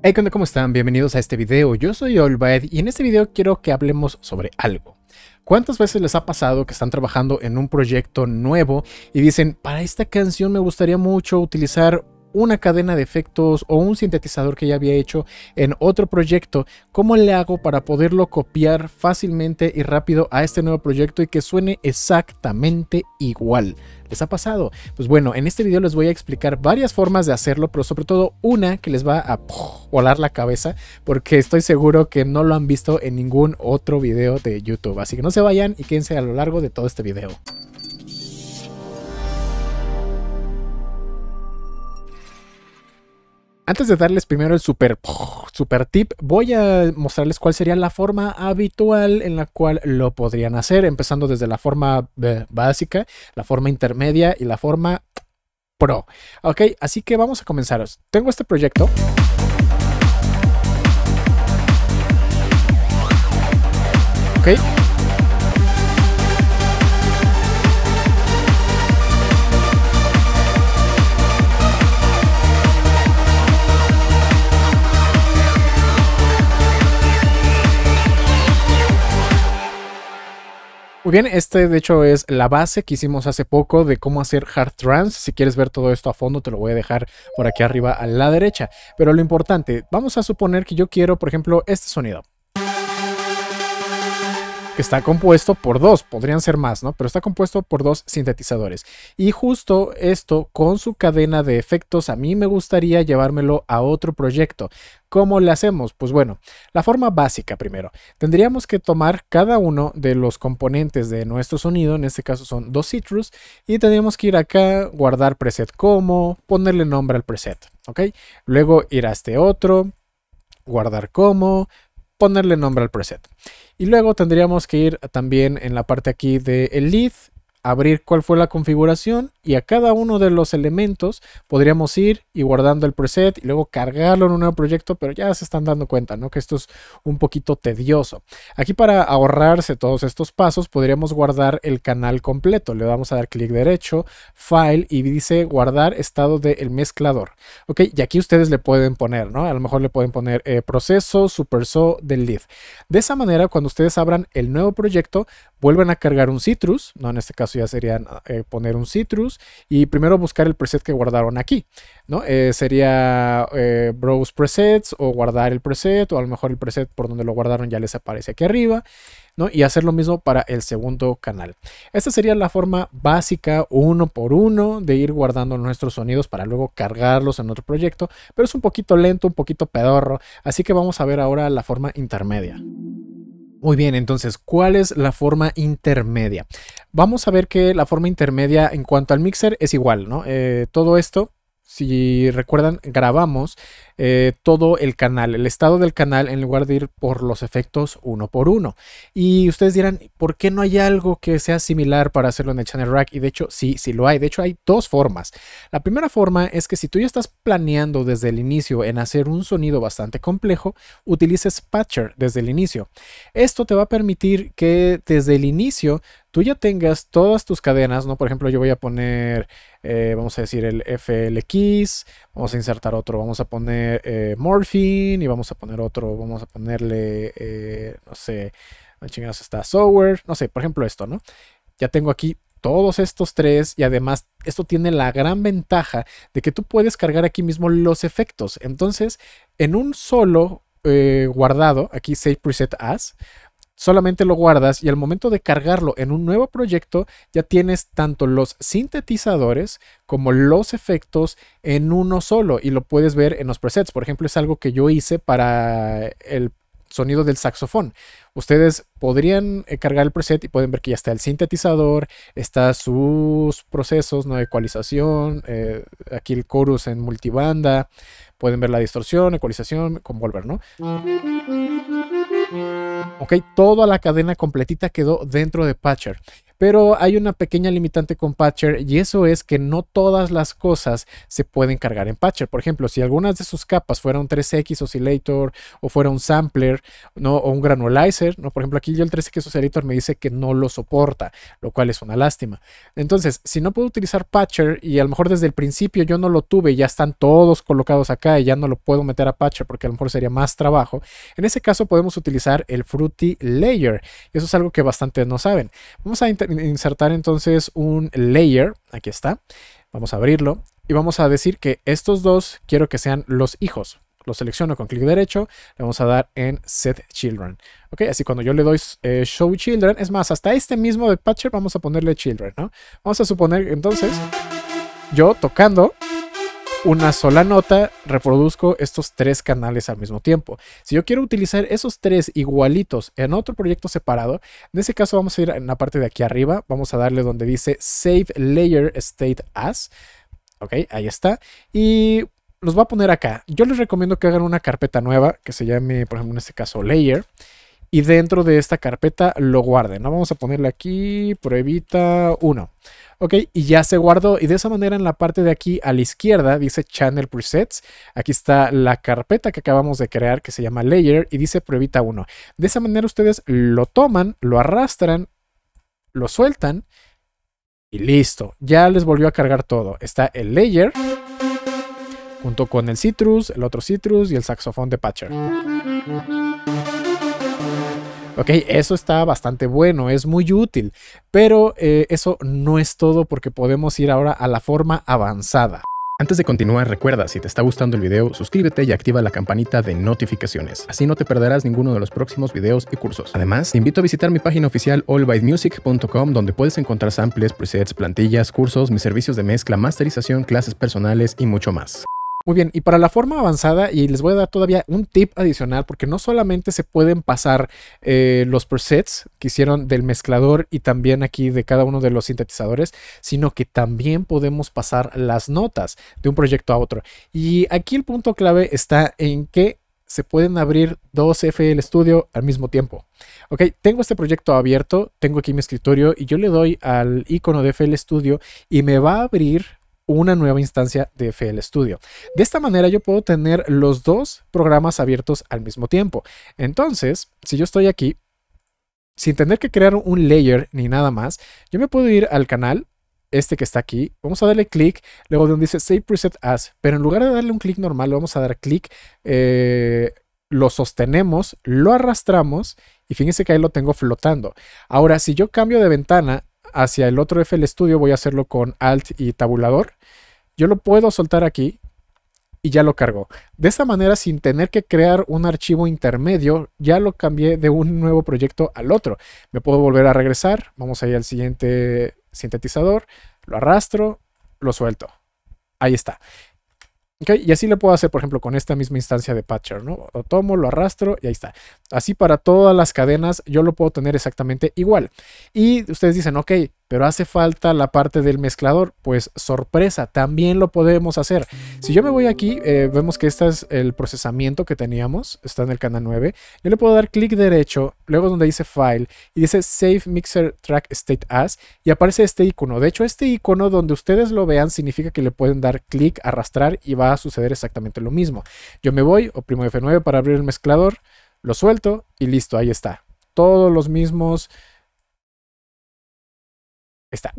Hey, ¿cómo están? Bienvenidos a este video. Yo soy Olvaed y en este video quiero que hablemos sobre algo. ¿Cuántas veces les ha pasado que están trabajando en un proyecto nuevo y dicen, para esta canción me gustaría mucho utilizar una cadena de efectos o un sintetizador que ya había hecho en otro proyecto, ¿cómo le hago para poderlo copiar fácilmente y rápido a este nuevo proyecto y que suene exactamente igual? ¿Les ha pasado? Pues bueno, en este video les voy a explicar varias formas de hacerlo, pero sobre todo una que les va a volar la cabeza porque estoy seguro que no lo han visto en ningún otro video de YouTube. Así que no se vayan y quédense a lo largo de todo este video. Antes de darles primero el super, super tip, voy a mostrarles cuál sería la forma habitual en la cual lo podrían hacer, empezando desde la forma eh, básica, la forma intermedia y la forma pro. Ok, así que vamos a comenzaros. Tengo este proyecto. Ok. Muy bien, este de hecho es la base que hicimos hace poco de cómo hacer hard trance. Si quieres ver todo esto a fondo, te lo voy a dejar por aquí arriba a la derecha. Pero lo importante, vamos a suponer que yo quiero, por ejemplo, este sonido que está compuesto por dos, podrían ser más, ¿no? Pero está compuesto por dos sintetizadores. Y justo esto, con su cadena de efectos, a mí me gustaría llevármelo a otro proyecto. ¿Cómo le hacemos? Pues bueno, la forma básica primero. Tendríamos que tomar cada uno de los componentes de nuestro sonido, en este caso son dos citrus, y tendríamos que ir acá, guardar preset como, ponerle nombre al preset, ¿ok? Luego ir a este otro, guardar como, ponerle nombre al preset. Y luego tendríamos que ir también en la parte aquí de el lead, abrir cuál fue la configuración y a cada uno de los elementos podríamos ir y guardando el preset y luego cargarlo en un nuevo proyecto, pero ya se están dando cuenta, ¿no? Que esto es un poquito tedioso. Aquí para ahorrarse todos estos pasos podríamos guardar el canal completo. Le vamos a dar clic derecho, file y dice guardar estado del mezclador. Ok, y aquí ustedes le pueden poner, ¿no? A lo mejor le pueden poner eh, proceso SuperSaw, del lead. De esa manera, cuando ustedes abran el nuevo proyecto, vuelven a cargar un citrus, ¿no? En este caso ya serían eh, poner un citrus y primero buscar el preset que guardaron aquí, ¿no? Eh, sería eh, Browse Presets o guardar el preset o a lo mejor el preset por donde lo guardaron ya les aparece aquí arriba. ¿no? Y hacer lo mismo para el segundo canal. Esta sería la forma básica, uno por uno, de ir guardando nuestros sonidos para luego cargarlos en otro proyecto, pero es un poquito lento, un poquito pedorro, así que vamos a ver ahora la forma intermedia. Muy bien, entonces, ¿cuál es la forma intermedia? Vamos a ver que la forma intermedia en cuanto al mixer es igual, ¿no? Eh, todo esto, si recuerdan, grabamos eh, todo el canal, el estado del canal, en lugar de ir por los efectos uno por uno. Y ustedes dirán, ¿por qué no hay algo que sea similar para hacerlo en el channel rack? Y de hecho, sí, sí lo hay. De hecho, hay dos formas. La primera forma es que si tú ya estás planeando desde el inicio en hacer un sonido bastante complejo, utilices Patcher desde el inicio. Esto te va a permitir que desde el inicio tú ya tengas todas tus cadenas, ¿no? Por ejemplo, yo voy a poner, eh, vamos a decir, el FLX, vamos a insertar otro, vamos a poner eh, morphine y vamos a poner otro, vamos a ponerle, eh, no sé, chingados está Sower, no sé, por ejemplo esto, ¿no? Ya tengo aquí todos estos tres y además esto tiene la gran ventaja de que tú puedes cargar aquí mismo los efectos. Entonces, en un solo eh, guardado, aquí Save Preset As, solamente lo guardas y al momento de cargarlo en un nuevo proyecto ya tienes tanto los sintetizadores como los efectos en uno solo y lo puedes ver en los presets. Por ejemplo, es algo que yo hice para el sonido del saxofón. Ustedes podrían eh, cargar el preset y pueden ver que ya está el sintetizador, está sus procesos, ¿no? ecualización, eh, aquí el chorus en multibanda, pueden ver la distorsión, ecualización, con Volver, ¿no? Ok, toda la cadena completita quedó dentro de Patcher. Pero hay una pequeña limitante con Patcher y eso es que no todas las cosas se pueden cargar en Patcher. Por ejemplo, si algunas de sus capas fueran un 3X oscillator o fuera un sampler ¿no? o un granulizer, ¿no? por ejemplo, aquí yo el 3X oscillator me dice que no lo soporta, lo cual es una lástima. Entonces, si no puedo utilizar Patcher y a lo mejor desde el principio yo no lo tuve, y ya están todos colocados acá y ya no lo puedo meter a Patcher porque a lo mejor sería más trabajo, en ese caso podemos utilizar el Fruity Layer. Eso es algo que bastante no saben. Vamos a insertar entonces un layer, aquí está, vamos a abrirlo y vamos a decir que estos dos quiero que sean los hijos. Lo selecciono con clic derecho, le vamos a dar en Set Children. Ok, así cuando yo le doy eh, Show Children, es más, hasta este mismo de Patcher vamos a ponerle Children, ¿no? Vamos a suponer entonces, yo tocando, una sola nota, reproduzco estos tres canales al mismo tiempo. Si yo quiero utilizar esos tres igualitos en otro proyecto separado, en ese caso vamos a ir en la parte de aquí arriba, vamos a darle donde dice Save Layer State As. Ok, ahí está. Y los va a poner acá. Yo les recomiendo que hagan una carpeta nueva que se llame, por ejemplo, en este caso Layer y dentro de esta carpeta lo guarden. ¿no? Vamos a ponerle aquí pruebita 1. Ok, y ya se guardó. Y de esa manera en la parte de aquí a la izquierda dice Channel Presets. Aquí está la carpeta que acabamos de crear que se llama Layer y dice pruebita 1. De esa manera ustedes lo toman, lo arrastran, lo sueltan y listo. Ya les volvió a cargar todo. Está el Layer junto con el Citrus, el otro Citrus y el saxofón de Patcher. Ok, eso está bastante bueno, es muy útil, pero eh, eso no es todo porque podemos ir ahora a la forma avanzada. Antes de continuar, recuerda, si te está gustando el video, suscríbete y activa la campanita de notificaciones. Así no te perderás ninguno de los próximos videos y cursos. Además, te invito a visitar mi página oficial allbymusic.com donde puedes encontrar samples, presets, plantillas, cursos, mis servicios de mezcla, masterización, clases personales y mucho más. Muy bien, y para la forma avanzada, y les voy a dar todavía un tip adicional, porque no solamente se pueden pasar eh, los presets que hicieron del mezclador y también aquí de cada uno de los sintetizadores, sino que también podemos pasar las notas de un proyecto a otro. Y aquí el punto clave está en que se pueden abrir dos FL Studio al mismo tiempo. Ok, tengo este proyecto abierto, tengo aquí mi escritorio y yo le doy al icono de FL Studio y me va a abrir una nueva instancia de FL Studio. De esta manera yo puedo tener los dos programas abiertos al mismo tiempo. Entonces, si yo estoy aquí, sin tener que crear un layer ni nada más, yo me puedo ir al canal, este que está aquí, vamos a darle clic, luego donde dice Save Preset As, pero en lugar de darle un clic normal, vamos a dar clic, eh, lo sostenemos, lo arrastramos y fíjense que ahí lo tengo flotando. Ahora, si yo cambio de ventana hacia el otro FL Studio, voy a hacerlo con Alt y tabulador. Yo lo puedo soltar aquí y ya lo cargo. De esta manera, sin tener que crear un archivo intermedio, ya lo cambié de un nuevo proyecto al otro. Me puedo volver a regresar, vamos ahí al siguiente sintetizador, lo arrastro, lo suelto. Ahí está y así lo puedo hacer, por ejemplo, con esta misma instancia de patcher, ¿no? Lo tomo, lo arrastro y ahí está. Así para todas las cadenas yo lo puedo tener exactamente igual. Y ustedes dicen, ok, pero hace falta la parte del mezclador. Pues sorpresa, también lo podemos hacer. Si yo me voy aquí, eh, vemos que este es el procesamiento que teníamos, está en el canal 9. Yo le puedo dar clic derecho, luego donde dice File, y dice Save Mixer Track State As, y aparece este icono. De hecho, este icono donde ustedes lo vean significa que le pueden dar clic, arrastrar y va a suceder exactamente lo mismo. Yo me voy, oprimo F9 para abrir el mezclador, lo suelto y listo, ahí está. Todos los mismos está.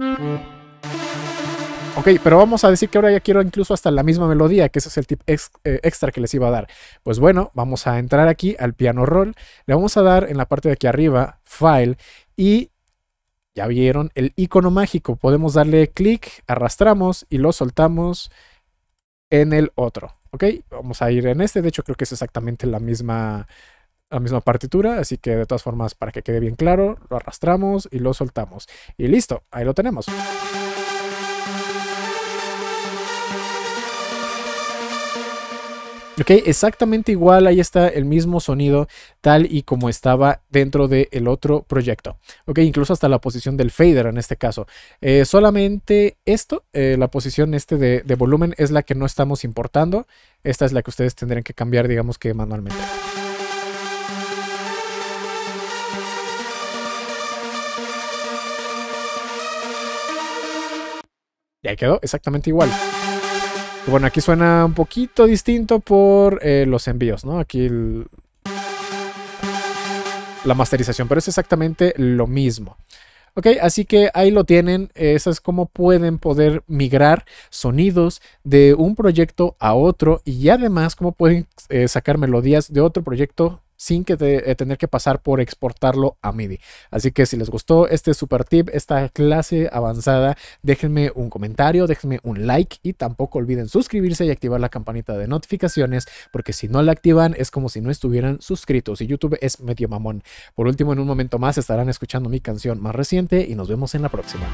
Ok, pero vamos a decir que ahora ya quiero incluso hasta la misma melodía, que ese es el tip eh, extra que les iba a dar. Pues bueno, vamos a entrar aquí al piano roll, le vamos a dar en la parte de aquí arriba, file, y ya vieron el icono mágico. Podemos darle clic, arrastramos y lo soltamos en el otro. Ok, vamos a ir en este, de hecho creo que es exactamente la misma la misma partitura, así que de todas formas, para que quede bien claro, lo arrastramos y lo soltamos. Y listo, ahí lo tenemos. Ok, exactamente igual, ahí está el mismo sonido tal y como estaba dentro del otro proyecto. Ok, incluso hasta la posición del fader en este caso. Eh, solamente esto, eh, la posición este de, de volumen es la que no estamos importando. Esta es la que ustedes tendrán que cambiar, digamos que manualmente. Y ahí quedó exactamente igual. Bueno, aquí suena un poquito distinto por eh, los envíos, ¿no? Aquí la masterización, pero es exactamente lo mismo. Ok, así que ahí lo tienen. Eso es cómo pueden poder migrar sonidos de un proyecto a otro y además cómo pueden eh, sacar melodías de otro proyecto sin que eh, tener que pasar por exportarlo a MIDI. Así que si les gustó este super tip, esta clase avanzada, déjenme un comentario, déjenme un like y tampoco olviden suscribirse y activar la campanita de notificaciones, porque si no la activan es como si no estuvieran suscritos y YouTube es medio mamón. Por último, en un momento más estarán escuchando mi canción más reciente y nos vemos en la próxima.